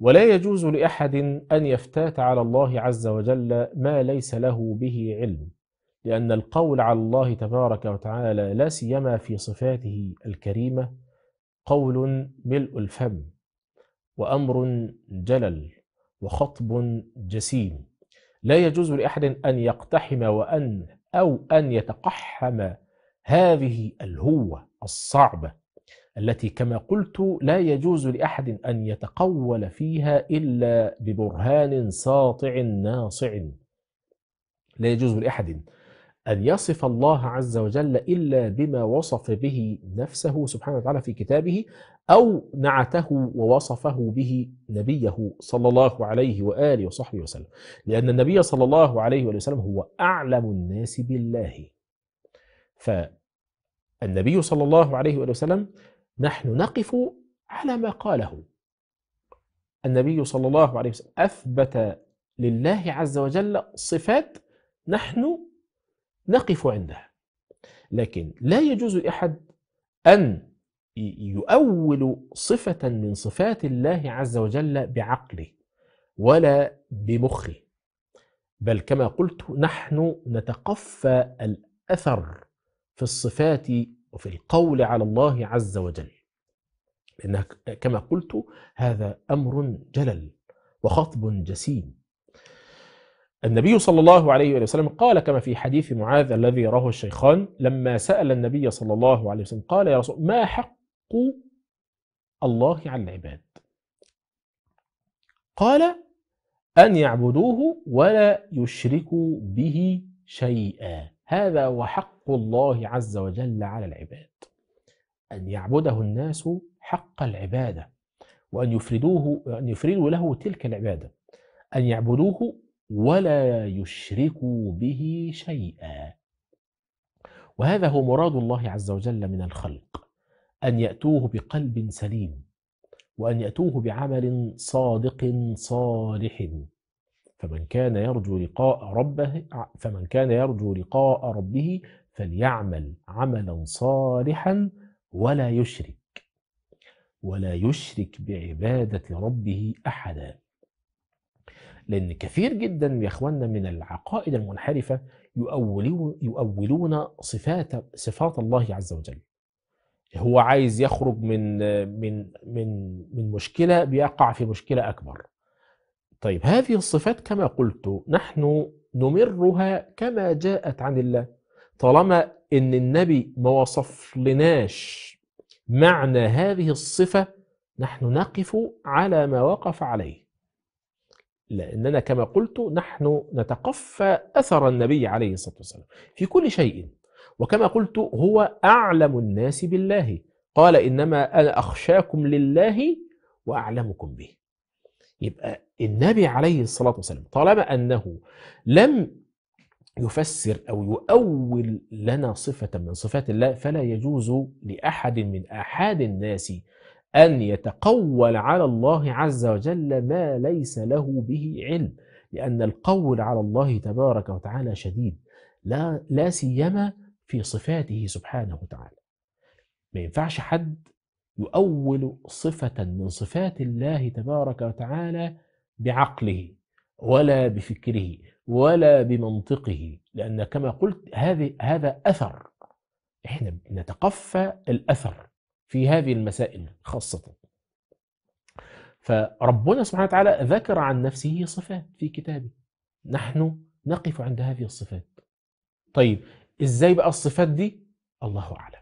ولا يجوز لأحد أن يفتات على الله عز وجل ما ليس له به علم لأن القول على الله تبارك وتعالى لا سيما في صفاته الكريمة قول ملء الفم وأمر جلل وخطب جسيم لا يجوز لأحد أن يقتحم وأن أو أن يتقحم هذه الهوة الصعبة التي كما قلت لا يجوز لأحد أن يتقول فيها إلا ببرهان ساطع ناصع لا يجوز لأحد أن يصف الله عز وجل إلا بما وصف به نفسه سبحانه وتعالى في كتابه أو نعته ووصفه به نبيه صلى الله عليه وآله وصحبه وسلم لأن النبي صلى الله عليه وآله وسلم هو أعلم الناس بالله فالنبي صلى الله عليه وآله وسلم نحن نقف على ما قاله النبي صلى الله عليه وسلم أثبت لله عز وجل صفات نحن نقف عندها لكن لا يجوز لأحد أن يؤول صفة من صفات الله عز وجل بعقله ولا بمخه بل كما قلت نحن نتقفى الأثر في الصفات وفي القول على الله عز وجل لأنها كما قلت هذا أمر جلل وخطب جسيم النبي صلى الله عليه وسلم قال كما في حديث معاذ الذي يراه الشيخان لما سأل النبي صلى الله عليه وسلم قال يا رسول ما حق الله على العباد قال أن يعبدوه ولا يشركوا به شيئا هذا وحق الله عز وجل على العباد أن يعبده الناس حق العبادة وأن يفردوه أن يفردوا له تلك العبادة أن يعبدوه ولا يشركوا به شيئا وهذا هو مراد الله عز وجل من الخلق أن يأتوه بقلب سليم وأن يأتوه بعمل صادق صالح فمن كان يرجو لقاء ربه فمن كان يرجو لقاء ربه فليعمل عملا صالحا ولا يشرك ولا يشرك بعبادة ربه أحدا لأن كثير جدا يا إخواننا من العقائد المنحرفة يؤولون, يؤولون صفات, صفات الله عز وجل هو عايز يخرج من من من من مشكله بيقع في مشكله اكبر. طيب هذه الصفات كما قلت نحن نمرها كما جاءت عن الله طالما ان النبي ما وصف لناش معنى هذه الصفة نحن نقف على ما وقف عليه لأننا كما قلت نحن نتقفى أثر النبي عليه الصلاة والسلام في كل شيء وكما قلت هو أعلم الناس بالله قال إنما أنا أخشاكم لله وأعلمكم به يبقى النبي عليه الصلاة والسلام طالما أنه لم يفسر أو يؤول لنا صفة من صفات الله فلا يجوز لأحد من أحد الناس أن يتقول على الله عز وجل ما ليس له به علم لأن القول على الله تبارك وتعالى شديد لا, لا سيما في صفاته سبحانه وتعالى ما ينفعش حد يؤول صفة من صفات الله تبارك وتعالى بعقله ولا بفكره ولا بمنطقه لأن كما قلت هذه هذا أثر احنا نتقفى الأثر في هذه المسائل خاصة فربنا سبحانه وتعالى ذكر عن نفسه صفات في كتابه نحن نقف عند هذه الصفات طيب ازاي بقى الصفات دي الله أعلم